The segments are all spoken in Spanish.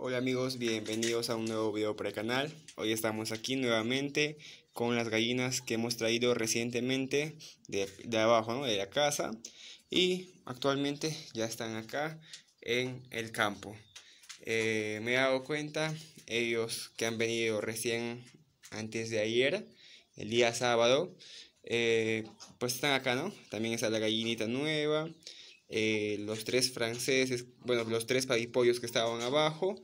Hola amigos, bienvenidos a un nuevo video para el canal. Hoy estamos aquí nuevamente con las gallinas que hemos traído recientemente de, abajo, ¿no? de la casa. Y actualmente ya están acá en el campo. Eh, me he dado cuenta, ellos que han venido recién antes de ayer, el día sábado, eh, pues están acá, ¿no? También está la gallinita nueva. Eh, los tres franceses, bueno, los tres padipollos que estaban abajo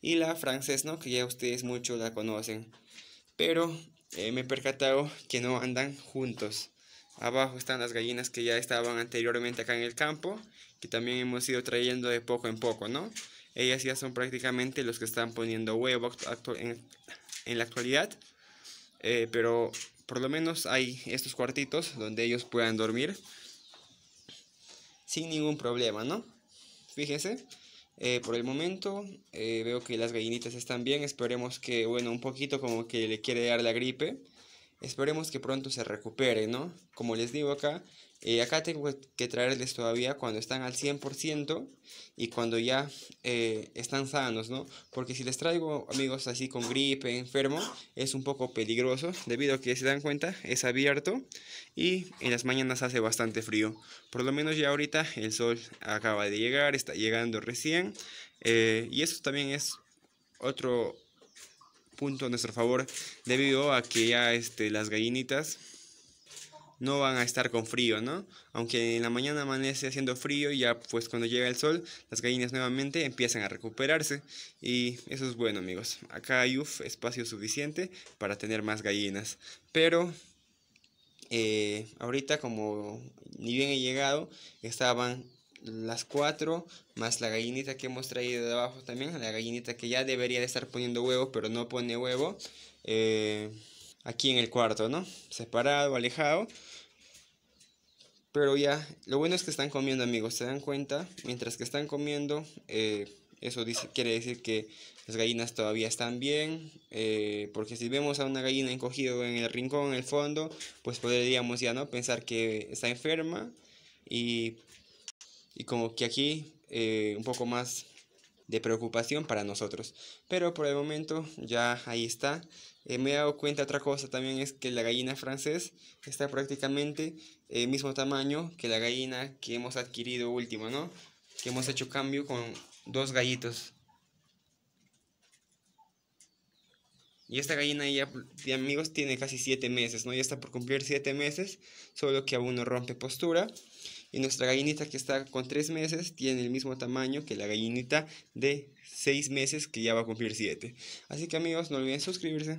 y la francesa ¿no? Que ya ustedes muchos la conocen. Pero eh, me he percatado que no andan juntos. Abajo están las gallinas que ya estaban anteriormente acá en el campo, que también hemos ido trayendo de poco en poco, ¿no? Ellas ya son prácticamente los que están poniendo huevo en, en la actualidad, eh, pero por lo menos hay estos cuartitos donde ellos puedan dormir sin ningún problema, ¿no? Fíjese, eh, por el momento eh, veo que las gallinitas están bien, esperemos que, bueno, un poquito como que le quiere dar la gripe, Esperemos que pronto se recupere, ¿no? Como les digo acá, eh, acá tengo que traerles todavía cuando están al 100% y cuando ya eh, están sanos, ¿no? Porque si les traigo amigos así con gripe, enfermo, es un poco peligroso debido a que, se dan cuenta, es abierto y en las mañanas hace bastante frío. Por lo menos ya ahorita el sol acaba de llegar, está llegando recién eh, y eso también es otro, punto a nuestro favor debido a que ya este, las gallinitas no van a estar con frío, ¿no? Aunque en la mañana amanece haciendo frío y ya pues cuando llega el sol, las gallinas nuevamente empiezan a recuperarse y eso es bueno, amigos. Acá hay espacio suficiente para tener más gallinas, pero eh, ahorita como ni bien he llegado, estaban las cuatro, más la gallinita que hemos traído de abajo también, la gallinita que ya debería de estar poniendo huevo, pero no pone huevo, eh, aquí en el cuarto, ¿no? Separado, alejado. Pero ya, lo bueno es que están comiendo amigos, ¿se dan cuenta? Mientras que están comiendo, eh, eso dice, quiere decir que las gallinas todavía están bien, eh, porque si vemos a una gallina encogida en el rincón, en el fondo, pues podríamos ya no pensar que está enferma y y como que aquí eh, un poco más de preocupación para nosotros. Pero por el momento ya ahí está. Eh, me he dado cuenta otra cosa también es que la gallina francés está prácticamente el eh, mismo tamaño que la gallina que hemos adquirido último, ¿no? Que hemos hecho cambio con dos gallitos. Y esta gallina ya, amigos, tiene casi 7 meses, ¿no? Ya está por cumplir 7 meses, solo que aún no rompe postura. Y nuestra gallinita que está con 3 meses tiene el mismo tamaño que la gallinita de 6 meses que ya va a cumplir 7. Así que amigos, no olviden suscribirse.